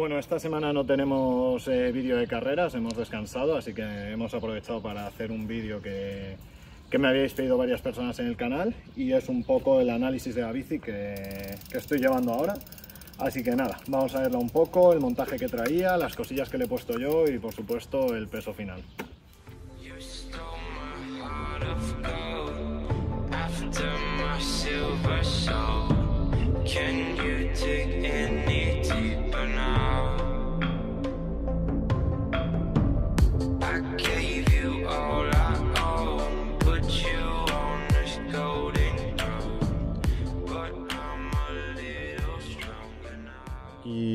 Bueno, esta semana no tenemos eh, vídeo de carreras, hemos descansado, así que hemos aprovechado para hacer un vídeo que, que, me habíais pedido varias personas en el canal y es un poco el análisis de la bici que, que estoy llevando ahora. Así que nada, vamos a verla un poco, el montaje que traía, las cosillas que le he puesto yo y por supuesto el peso final.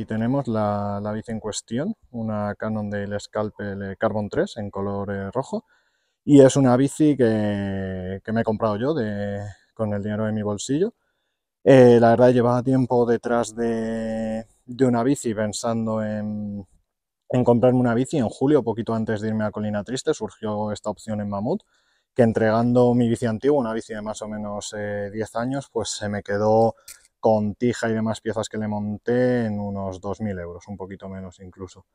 tenemos la, la bici en cuestión, una Canon del Scalpel Carbon 3 en color eh, rojo. Y es una bici que, que me he comprado yo con el dinero de mi bolsillo. Eh, la verdad, llevaba tiempo detrás de, de una bici pensando en, comprarme una bici. En julio, poquito antes de irme a Colina Triste, surgió esta opción en Mamut, que entregando mi bici antigua, una bici de más o menos 10 eh, años, pues se me quedó con tija y demás piezas que le monté en unos 2.000 euros, un poquito menos incluso.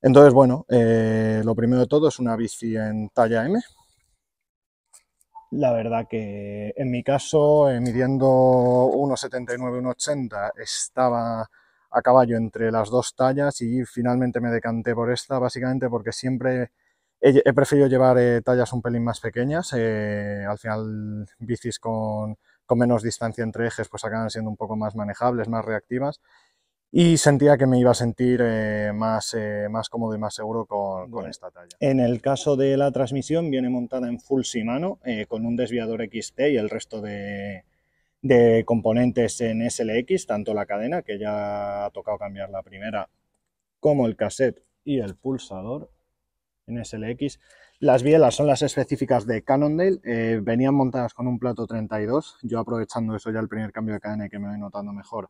Entonces, bueno, eh, lo primero de todo es una bici en talla M. La verdad que en mi caso, eh, midiendo 1,79, 1,80, estaba a caballo entre las dos tallas y finalmente me decanté por esta, básicamente porque siempre he, preferido llevar eh, tallas un pelín más pequeñas. al final, bicis con con menos distancia entre ejes, pues acaban siendo un poco más manejables, más reactivas. Y sentía que me iba a sentir eh, más, eh, más cómodo y más seguro con, esta talla. En el caso de la transmisión, viene montada en full Shimano eh, con un desviador XT y el resto de componentes en SLX, tanto la cadena, que ya ha tocado cambiar la primera, como el cassette y el pulsador en SLX. Las bielas son las específicas de Cannondale, eh, venían montadas con un plato 32, yo aprovechando eso ya el primer cambio de cadena que me voy notando mejor,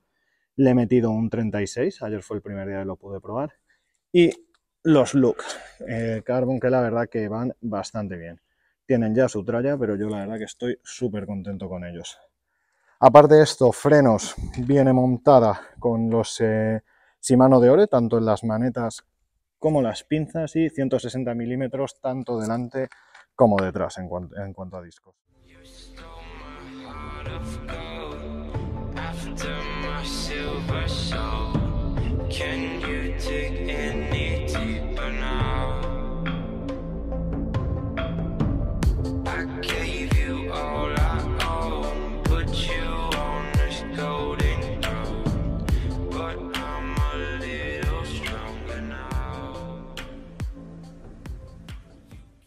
le he metido un 36, ayer fue el primer día que lo pude probar, y los Look, Carbon que la verdad que van bastante bien. Tienen ya su tralla, pero yo la verdad que estoy súper contento con ellos. Aparte de esto, frenos viene montada con los eh, Shimano de Ore, tanto en las manetas como las pinzas y 160 milímetros tanto delante como detrás en, cuanto, a discos.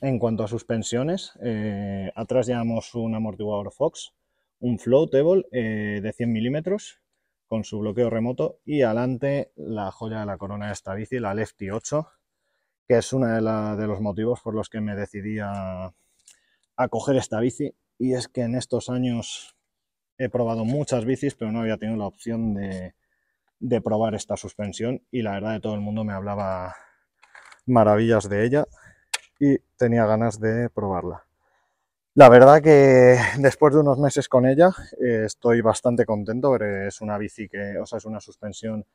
En cuanto a suspensiones, eh, atrás llevamos un amortiguador Fox, un floatable eh, de 100 milímetros con su bloqueo remoto y adelante la joya de la corona de esta bici, la Lefty 8, que es uno de, los motivos por los que me decidí a, coger esta bici y es que en estos años he probado muchas bicis pero no había tenido la opción de, de probar esta suspensión y la verdad de todo el mundo me hablaba maravillas de ella y tenía ganas de probarla. La verdad que después de unos meses con ella eh, estoy bastante contento, es una bici que, o sea, es una suspensión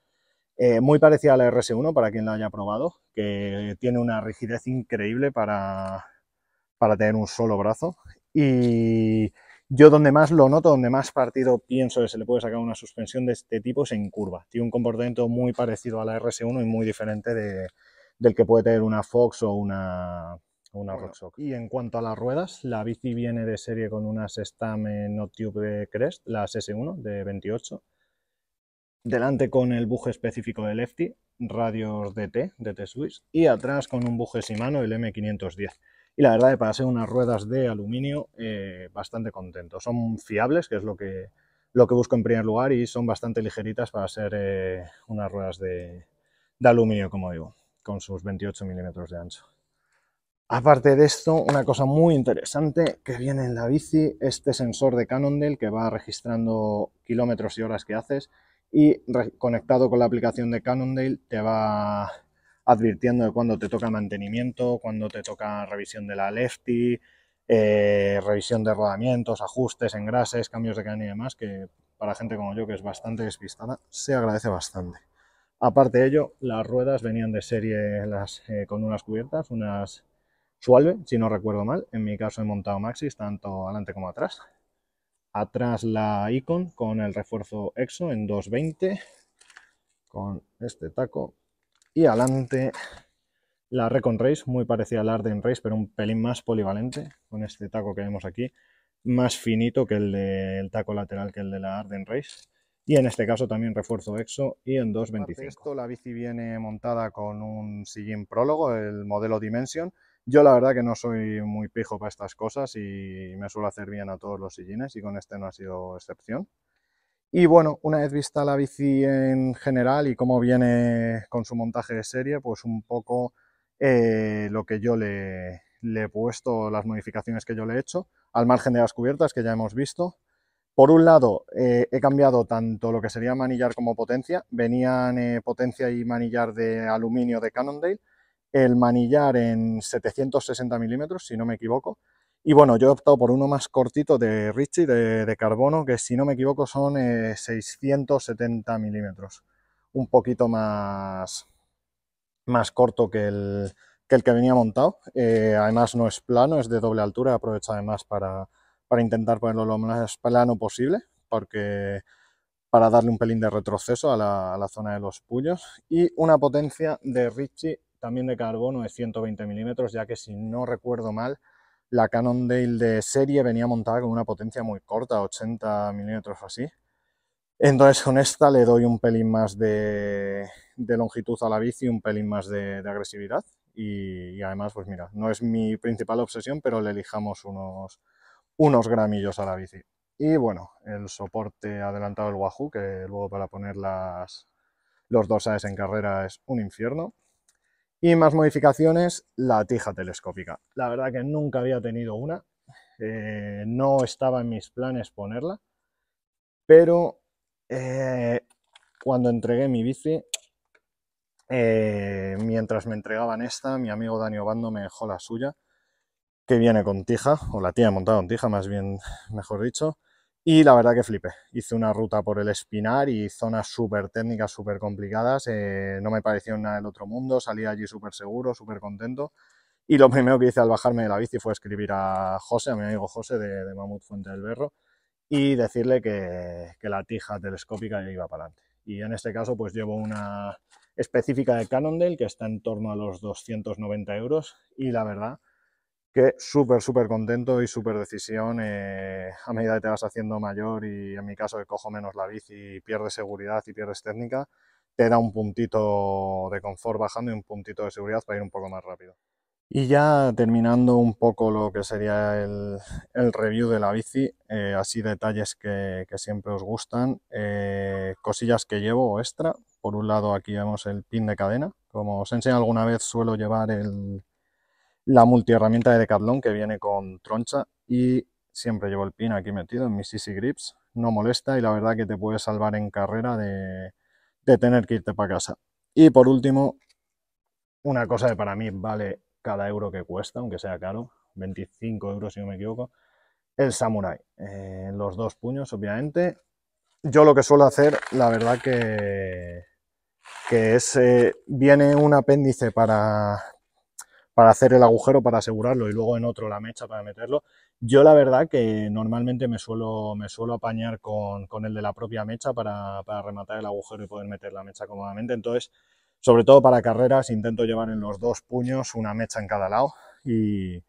eh, muy parecida a la RS1 para quien la haya probado, que tiene una rigidez increíble para, para tener un solo brazo y yo donde más lo noto, donde más partido pienso que se le puede sacar una suspensión de este tipo es en curva. Tiene un comportamiento muy parecido a la RS1 y muy diferente de, del que puede tener una Fox o una, una Y en cuanto a las ruedas, la bici viene de serie con unas Stam No Tube de Crest, las S1 de 28. Delante con el buje específico de Lefty, radios DT, DT Swiss, y atrás con un buje Shimano, el M510. Y la verdad, para ser unas ruedas de aluminio, eh, bastante contento. Son fiables, que es lo que, lo que busco en primer lugar, y son bastante ligeritas para ser eh, unas ruedas de, de aluminio, como digo con sus 28 milímetros de ancho. Aparte de esto, una cosa muy interesante que viene en la bici, este sensor de Cannondale que va registrando kilómetros y horas que haces y conectado con la aplicación de Cannondale te va advirtiendo de cuando te toca mantenimiento, cuando te toca revisión de la lefty, eh, revisión de rodamientos, ajustes, engrases, cambios de cadena y demás, que para gente como yo que es bastante despistada se agradece bastante. Aparte de ello, las ruedas venían de serie las, eh, con unas cubiertas, unas suave, si no recuerdo mal. En mi caso he montado Maxis, tanto adelante como atrás. Atrás la Icon con el refuerzo EXO en 220, con este taco. Y adelante la Recon Race, muy parecida a la Arden Race, pero un pelín más polivalente, con este taco que vemos aquí, más finito que el del taco lateral que el de la Arden Race y en este caso también refuerzo EXO y en 2.25. la bici viene montada con un sillín prólogo, el modelo Dimension. Yo la verdad que no soy muy pijo para estas cosas y me suelo hacer bien a todos los sillines y con este no ha sido excepción. Y bueno, una vez vista la bici en general y cómo viene con su montaje de serie, pues un poco eh, lo que yo le he puesto, las modificaciones que yo le he hecho, al margen de las cubiertas que ya hemos visto. Por un lado, eh, he cambiado tanto lo que sería manillar como potencia. Venían eh, potencia y manillar de aluminio de Cannondale. El manillar en 760 milímetros, si no me equivoco. Y bueno, yo he optado por uno más cortito de Richie de, carbono, que si no me equivoco son 670 eh, milímetros. Un poquito más, más corto que el, que el que venía montado. además no es plano, es de doble altura, aprovecho además para para intentar ponerlo lo más plano posible, porque para darle un pelín de retroceso a la, zona de los puños. Y una potencia de Ritchie también de carbono de 120 milímetros, ya que si no recuerdo mal, la Cannondale de serie venía montada con una potencia muy corta, 80 milímetros o así. Entonces con esta le doy un pelín más de, longitud a la bici, un pelín más de, agresividad y, y, además, pues mira, no es mi principal obsesión, pero le elijamos unos, unos gramillos a la bici. Y bueno, el soporte adelantado del Wahoo, que luego para poner las, los dorsales en carrera es un infierno. Y más modificaciones, la tija telescópica. La verdad que nunca había tenido una, eh, no estaba en mis planes ponerla, pero eh, cuando entregué mi bici, eh, mientras me entregaban esta, mi amigo Dani bando me dejó la suya que viene con tija, o la tiene montada con tija, más bien, mejor dicho, y la verdad que flipé. Hice una ruta por el espinar y zonas súper técnicas, súper complicadas, eh, no me pareció nada del otro mundo, salí allí súper seguro, súper contento, y lo primero que hice al bajarme de la bici fue escribir a José, a mi amigo José de, de Mamut Fuente del Berro, y decirle que, la tija telescópica iba para adelante. Y en este caso pues llevo una específica de Cannondale que está en torno a los 290 euros y la verdad que súper, súper contento y súper decisión eh, a medida que te vas haciendo mayor y en mi caso que cojo menos la bici y pierdes seguridad y pierdes técnica, te da un puntito de confort bajando y un puntito de seguridad para ir un poco más rápido. Y ya terminando un poco lo que sería el, review de la bici, eh, así detalles que, siempre os gustan, eh, cosillas que llevo extra. Por un lado aquí vemos el pin de cadena. Como os enseño alguna vez suelo llevar el, la multiherramienta de Decathlon que viene con troncha y siempre llevo el pin aquí metido en mis Easy Grips, no molesta y la verdad que te puede salvar en carrera de, tener que irte para casa. Y por último, una cosa que para mí vale cada euro que cuesta, aunque sea caro, 25 euros si no me equivoco, el Samurai. Eh, los dos puños, obviamente. Yo lo que suelo hacer, la verdad que, que es, eh, viene un apéndice para para hacer el agujero para asegurarlo y luego en otro la mecha para meterlo. Yo la verdad que normalmente me suelo, me suelo apañar con, con el de la propia mecha para, para, rematar el agujero y poder meter la mecha cómodamente. Entonces, sobre todo para carreras, intento llevar en los dos puños una mecha en cada lado y,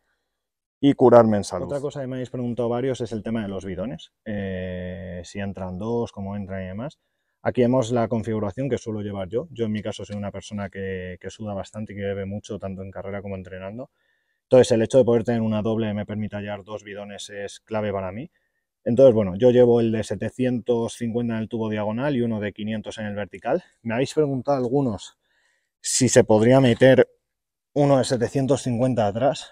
y curarme en salud. Otra cosa que me habéis preguntado varios es el tema de los bidones. Eh, si entran dos, cómo entran y demás. Aquí vemos la configuración que suelo llevar yo. Yo en mi caso soy una persona que, suda bastante y que bebe mucho, tanto en carrera como entrenando. Entonces el hecho de poder tener una doble me permite hallar dos bidones es clave para mí. Entonces, bueno, yo llevo el de 750 en el tubo diagonal y uno de 500 en el vertical. Me habéis preguntado algunos si se podría meter uno de 750 atrás.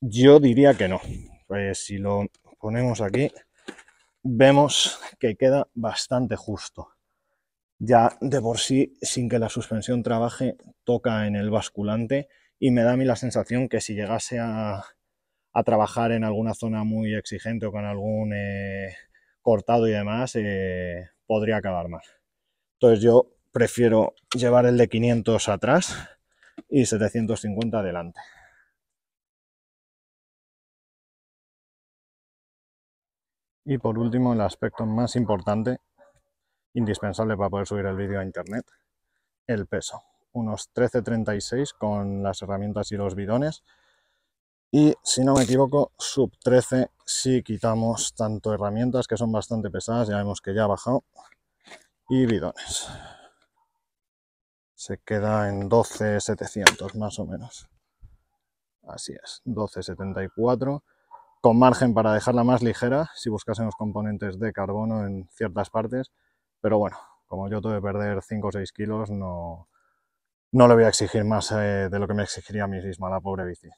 Yo diría que no. Pues si lo ponemos aquí, vemos que queda bastante justo. Ya de por sí, sin que la suspensión trabaje, toca en el basculante y me da a mí la sensación que si llegase a, trabajar en alguna zona muy exigente o con algún eh, cortado y demás, eh, podría acabar mal. Entonces yo prefiero llevar el de 500 atrás y 750 adelante. Y por último, el aspecto más importante, indispensable para poder subir el vídeo a internet, el peso. Unos 13.36 con las herramientas y los bidones. Y si no me equivoco, sub 13 si quitamos tanto herramientas que son bastante pesadas, ya vemos que ya ha bajado, y bidones. Se queda en 12.700 más o menos. Así es, 12.74 con margen para dejarla más ligera si los componentes de carbono en ciertas partes, pero bueno, como yo tuve que perder 5 o 6 kilos, no, no le voy a exigir más eh, de lo que me exigiría a mí misma la pobre bici.